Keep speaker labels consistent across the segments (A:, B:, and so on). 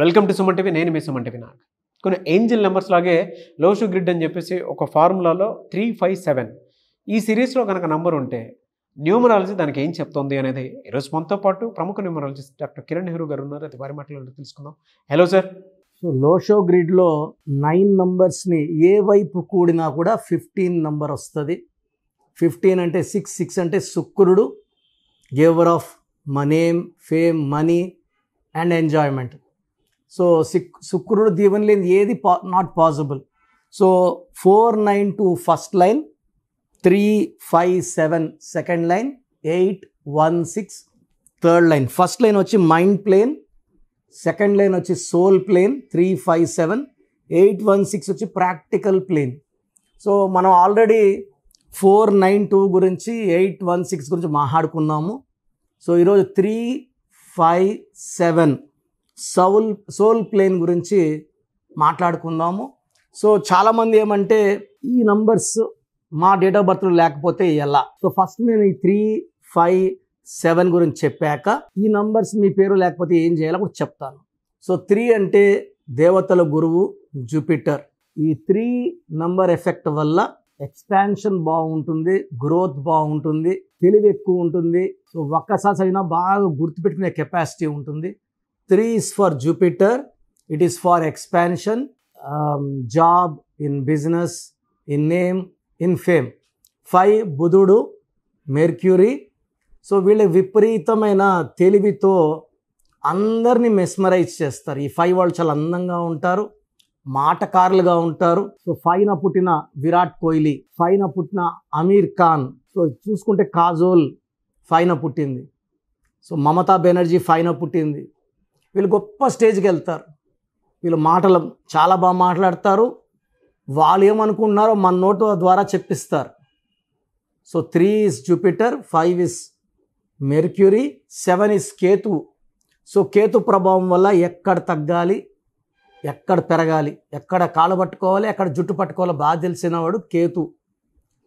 A: welcome to సుమంటవి నేను మీ సుమంటవి నాగ్ నాకు కొన్ని ఏంజిల్ నెంబర్స్ లాగే లోషు గ్రిడ్ అని చెప్పేసి ఒక ఫార్ములాలో త్రీ ఫైవ్ సెవెన్ ఈ సిరీస్లో కనుక నంబర్ ఉంటే న్యూమరాలజీ దానికి ఏం చెప్తుంది అనేది ఈరోజు మనతో పాటు ప్రముఖ న్యూమరాలజిస్ట్ డాక్టర్ కిరణ్ నెహ్రూ గారు ఉన్నారు అది వారి మాటలు తెలుసుకుందాం హలో సార్ సో లోషో గ్రిడ్లో నైన్ నంబర్స్ని ఏ వైపు కూడినా కూడా ఫిఫ్టీన్ నంబర్ వస్తుంది ఫిఫ్టీన్ అంటే సిక్స్ సిక్స్ అంటే శుక్రుడు giver of name fame money and enjoyment so six శుక్రుడు దీవెన లేని ఏది పా not possible so four nine two first line three five seven second line eight one six third line first line వచ్చి mind plane second line వచ్చి soul plane three five seven eight one six వచ్చి practical plane so మనం already four nine two గురించి eight one six గురించి మాట్లాడుకున్నాము so ఈరోజు three five seven soul soul plane గురించి మాట్లాడుకుందాము సో చాలామంది ఏమంటే ఈ నంబర్స్ మా డేట్ ఆఫ్ బర్త్లో లేకపోతే ఎలా సో ఫస్ట్ నేను ఈ త్రీ ఫైవ్ సెవెన్ గురించి చెప్పాక ఈ నంబర్స్ మీ పేరు లేకపోతే ఏం చేయాలో కూడా చెప్తాను సో త్రీ అంటే దేవతల గురువు జూపిటర్ ఈ త్రీ నంబర్ ఎఫెక్ట్ వల్ల ఎక్స్పాన్షన్ బాగుంటుంది గ్రోత్ బాగుంటుంది తెలివి ఎక్కువ ఉంటుంది సో ఒక్కసారి చదివినా బాగా గుర్తుపెట్టుకునే కెపాసిటీ ఉంటుంది three is for Jupiter it is for expansion job in business in name in fame five బుధుడు మెర్క్యూరీ సో వీళ్ళ విపరీతమైన తెలివితో అందరినీ మెస్మరైజ్ చేస్తారు ఈ ఫైవ్ వాళ్ళు చాలా అందంగా ఉంటారు మాటకారులుగా ఉంటారు సో ఫైన పుట్టిన విరాట్ కోహ్లీ ఫైన పుట్టిన అమీర్ ఖాన్ సో చూసుకుంటే కాజోల్ ఫైన పుట్టింది సో మమతా బెనర్జీ ఫైన పుట్టింది వీళ్ళు గొప్ప స్టేజ్కి వెళ్తారు వీళ్ళు మాటలు చాలా బాగా మాట్లాడతారు వాళ్ళు ఏమనుకుంటున్నారో మన నోటు ద్వారా చెప్పిస్తారు so three is Jupiter five is Mercury seven is Ketu so Ketu ప్రభావం వల్ల ఎక్కడ తగ్గాలి ఎక్కడ పెరగాలి ఎక్కడ కాలు పట్టుకోవాలి ఎక్కడ జుట్టు పట్టుకోవాలి బాగా తెలిసినవాడు Ketu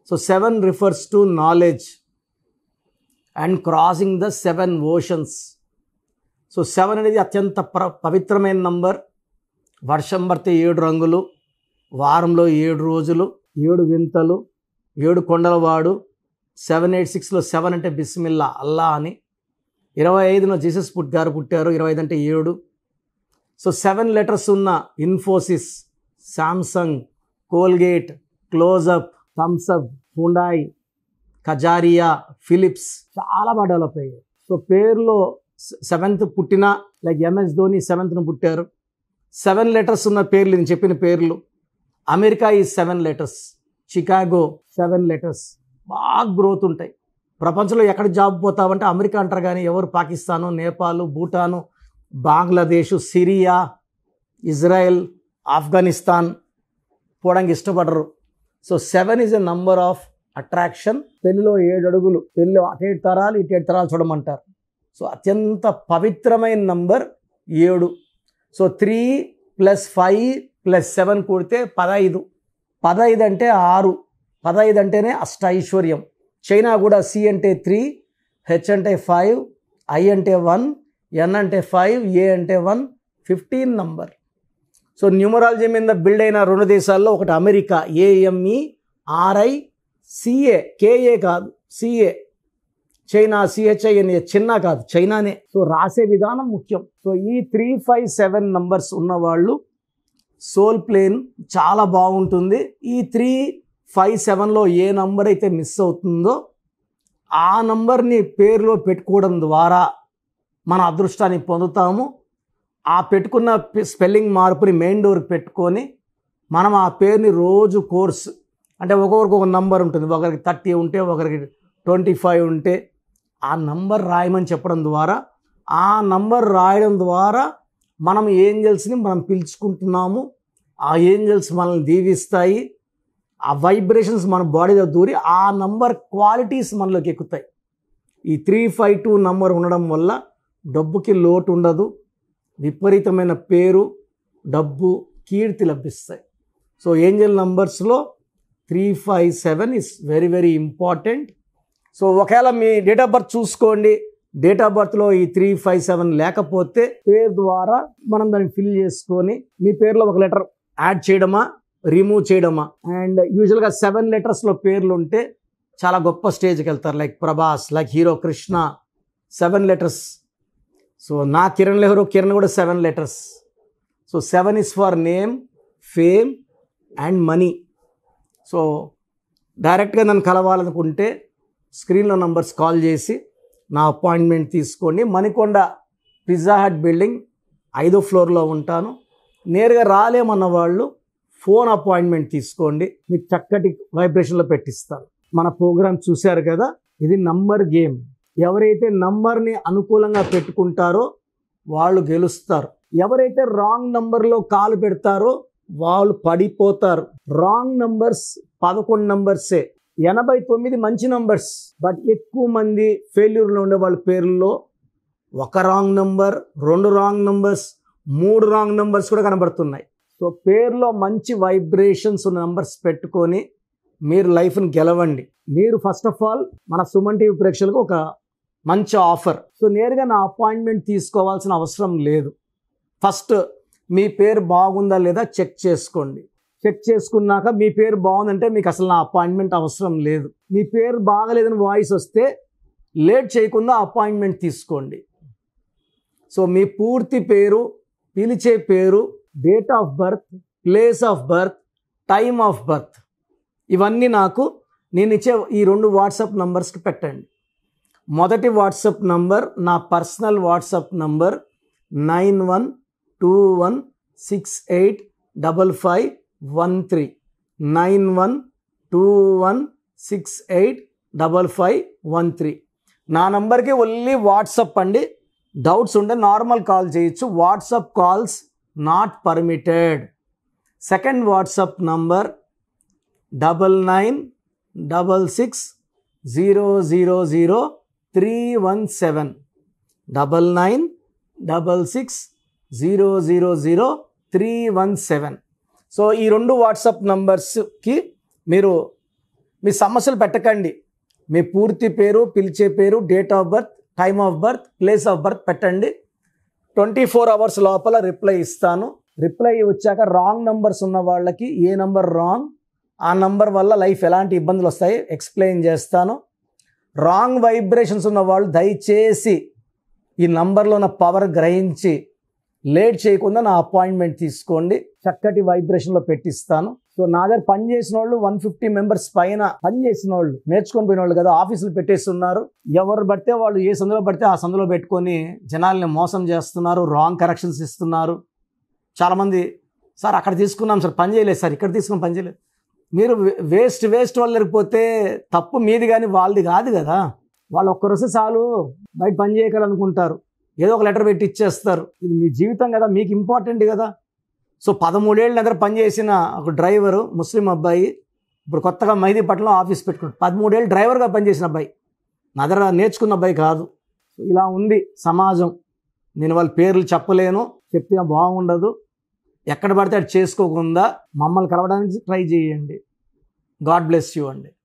A: so seven refers to knowledge and crossing the seven oceans so seven అనేది అత్యంత ప్ర పవిత్రమైన నంబర్ వర్షం పడితే ఏడు రంగులు వారంలో ఏడు రోజులు ఏడు వింతలు ఏడు కొండలవాడు సెవెన్ ఎయిట్ సిక్స్లో సెవెన్ అంటే బిస్మిల్లా అల్లా అని ఇరవై ఐదున జీసస్ పుట్ గారు పుట్టారు ఇరవై ఐదు అంటే ఏడు సో సెవెన్ లెటర్స్ ఉన్న Infosys Samsung Colgate Closeup Thums Up Hyundai Kajaria Philips చాలా బాగా డెవలప్ అయ్యాయి సో పేర్లో సెవెంత్ పుట్టిన లైక్ ఎంఎస్ ధోని సెవెంత్ను పుట్టారు సెవెన్ లెటర్స్ ఉన్న పేర్లు నేను చెప్పిన పేర్లు అమెరికా ఈ seven letters Chicago seven letters బాగా గ్రోత్ ఉంటాయి ప్రపంచంలో ఎక్కడ జాబ్ పోతావంటే అమెరికా అంటారు కానీ ఎవరు పాకిస్తాను నేపాల్ భూటాను బంగ్లాదేశ్ సిరియా ఇజ్రాయెల్ ఆఫ్ఘనిస్తాన్ పోవడానికి ఇష్టపడరు so seven is a number of attraction పెళ్ళిలో ఏడు అడుగులు పెళ్ళి అటు తరాలు ఇటు ఏడు తరాలు చూడమంటారు సో అత్యంత పవిత్రమైన నంబర్ ఏడు so three plus five plus seven కూడితే పదహైదు పదైదు అంటే ఆరు పదహైదు అంటేనే అష్టైశ్వర్యం చైనా కూడా సి అంటే త్రీ హెచ్ అంటే ఫైవ్ ఐ అంటే వన్ ఎన్ అంటే ఫైవ్ ఏ అంటే one fifteen number so numerology మీద బిల్డ్ అయిన రెండు దేశాల్లో ఒకటి America A M E R I C A K A కాదు సిఏ చైనా సిహెచ్ఐఎన్ఏ చిన్న కాదు చైనానే సో రాసే విధానం ముఖ్యం సో ఈ త్రీ ఫైవ్ సెవెన్ నంబర్స్ ఉన్నవాళ్ళు సోల్ ప్లేన్ చాలా బాగుంటుంది ఈ త్రీ ఫైవ్ సెవెన్లో ఏ నంబర్ అయితే మిస్ అవుతుందో ఆ నంబర్ని పేరులో పెట్టుకోవడం ద్వారా మన అదృష్టాన్ని పొందుతాము ఆ పెట్టుకున్న స్పెల్లింగ్ మార్పుని మెయిన్ డోర్ పెట్టుకొని మనం ఆ పేరుని రోజు కోర్స్ అంటే ఒక్కొక్కరికి ఒక నంబర్ ఉంటుంది ఒకరికి థర్టీ ఉంటే ఒకరికి ట్వంటీ ఫైవ్ ఉంటే ఆ నంబర్ రాయమని చెప్పడం ద్వారా ఆ నంబర్ రాయడం ద్వారా మనం ఏంజల్స్ని మనం పిలుచుకుంటున్నాము ఆ ఏంజల్స్ మనల్ని దీవిస్తాయి ఆ వైబ్రేషన్స్ మన బాడీలో దూరి ఆ నంబర్ క్వాలిటీస్ మనలోకి ఎక్కుతాయి ఈ త్రీ ఫైవ్ టూ నంబర్ ఉండడం వల్ల డబ్బుకి లోటు ఉండదు విపరీతమైన పేరు డబ్బు కీర్తి లభిస్తాయి సో ఏంజల్ నంబర్స్లో three five seven is very very important so ఒకవేళ మీ డేట్ ఆఫ్ బర్త్ చూసుకోండి డేట్ ఆఫ్ బర్త్లో ఈ త్రీ ఫైవ్ సెవెన్ లేకపోతే పేరు ద్వారా మనం దాన్ని ఫిల్ చేసుకొని మీ పేరులో ఒక లెటర్ యాడ్ చేయడమా రిమూవ్ చేయడమా అండ్ యూజువల్గా సెవెన్ లెటర్స్లో పేర్లు ఉంటే చాలా గొప్ప స్టేజ్కి వెళ్తారు like Prabhas like hero Krishna seven letters so నా కిరణ్ లెహరు కిరణ్ కూడా seven letters so seven is for name fame and money so డైరెక్ట్గా నన్ను కలవాలనుకుంటే స్క్రీన్లో నంబర్స్ కాల్ చేసి నా అపాయింట్మెంట్ తీసుకోండి మణికొండ పిజ్జా హట్ బిల్డింగ్ ఐదో ఫ్లోర్లో ఉంటాను నేరుగా రాలేమన్న వాళ్ళు ఫోన్ అపాయింట్మెంట్ తీసుకోండి మీకు చక్కటి వైబ్రేషన్లో పెట్టిస్తారు మన ప్రోగ్రామ్ చూశారు కదా ఇది నంబర్ గేమ్ ఎవరైతే నంబర్ని అనుకూలంగా పెట్టుకుంటారో వాళ్ళు గెలుస్తారు ఎవరైతే రాంగ్ నంబర్లో కాలు పెడతారో వాళ్ళు పడిపోతారు రాంగ్ నంబర్స్ పదకొండు నంబర్సే ఎనభై తొమ్మిది మంచి నంబర్స్ బట్ ఎక్కువ మంది ఫెయిల్యూర్లో ఉండే వాళ్ళ పేర్లలో ఒక రాంగ్ నంబర్ రెండు రాంగ్ నంబర్స్ మూడు రాంగ్ నంబర్స్ కూడా కనబడుతున్నాయి సో పేర్లో మంచి వైబ్రేషన్స్ ఉన్న నంబర్స్ పెట్టుకొని మీరు లైఫ్ని గెలవండి మీరు ఫస్ట్ ఆఫ్ ఆల్ మన సుమన్ టీవీ ప్రేక్షకులకు ఒక మంచి ఆఫర్ సో నేరుగా నా అపాయింట్మెంట్ తీసుకోవాల్సిన అవసరం లేదు ఫస్ట్ మీ పేరు బాగుందా లేదా చెక్ చేసుకోండి చెక్ చేసుకున్నాక మీ పేరు బాగుందంటే మీకు అసలు నా అపాయింట్మెంట్ అవసరం లేదు మీ పేరు బాగలేదని వాయిస్ వస్తే లేట్ చేయకుండా అపాయింట్మెంట్ తీసుకోండి సో మీ పూర్తి పేరు పిలిచే పేరు date of birth place of birth time of birth ఇవన్నీ నాకు నేను ఇచ్చే ఈ రెండు వాట్సాప్ నంబర్స్కి పెట్టండి మొదటి వాట్సాప్ నంబర్ నా personal WhatsApp number nine one two one six eight double five one three nine one two one six eight double five one three నా నంబర్కి ఓన్లీ వాట్సప్ అండి డౌట్స్ ఉంటే నార్మల్ కాల్ చేయొచ్చు WhatsApp calls not permitted second WhatsApp number double nine double six zero zero zero three one seven double nine double six zero zero zero three one seven so ఈ రెండు WhatsApp నంబర్స్కి మీరు మీ సమస్యలు పెట్టకండి మీ పూర్తి పేరు పిలిచే పేరు date of birth time of birth place of birth పెట్టండి ట్వంటీ ఫోర్ అవర్స్ లోపల రిప్లై ఇస్తాను రిప్లై వచ్చాక రాంగ్ నంబర్స్ ఉన్న వాళ్ళకి ఏ నంబర్ రాంగ్ ఆ నంబర్ వల్ల లైఫ్ ఎలాంటి ఇబ్బందులు వస్తాయి ఎక్స్ప్లెయిన్ చేస్తాను రాంగ్ వైబ్రేషన్స్ ఉన్న వాళ్ళు దయచేసి ఈ నంబర్లో ఉన్న పవర్ గ్రహించి లేట్ చేయకుండా నా అపాయింట్మెంట్ తీసుకోండి చక్కటి వైబ్రేషన్లో పెట్టిస్తాను సో నా దగ్గర పని చేసిన వాళ్ళు వన్ ఫిఫ్టీ మెంబర్స్ పైన పని చేసిన వాళ్ళు నేర్చుకొని పోయిన వాళ్ళు కదా ఆఫీసులు పెట్టేస్తున్నారు ఎవరు పడితే వాళ్ళు ఏ సందులో పడితే ఆ సందులో పెట్టుకొని జనాల్ని మోసం చేస్తున్నారు రాంగ్ కరెక్షన్స్ ఇస్తున్నారు చాలామంది సార్ అక్కడ తీసుకున్నాం సార్ పని చేయలేదు సార్ ఇక్కడ తీసుకున్నాం పని చేయలేదు మీరు వేస్ట్ వేస్ట్ వాళ్ళు లేకపోతే తప్పు మీది కానీ వాళ్ళది కాదు కదా వాళ్ళు ఒక్కరోజు చాలు బయట పని చేయగలనుకుంటారు ఏదో ఒక లెటర్ పెట్టి ఇచ్చేస్తారు ఇది మీ జీవితం కదా మీకు ఇంపార్టెంట్ కదా సో పదమూడేళ్ళ దగ్గర పనిచేసిన ఒక డ్రైవరు ముస్లిం అబ్బాయి ఇప్పుడు కొత్తగా మైదీపట్నంలో ఆఫీస్ పెట్టుకున్నాడు పదమూడేళ్ళు డ్రైవర్గా పనిచేసిన అబ్బాయి నా దగ్గర నేర్చుకున్న అబ్బాయి కాదు ఇలా ఉంది సమాజం నేను వాళ్ళ పేర్లు చెప్పలేను చెప్పిన బాగుండదు ఎక్కడ పడితే అది చేసుకోకుండా మమ్మల్ని కలవడానికి ట్రై చేయండి గాడ్ బ్లెస్ యూ అండి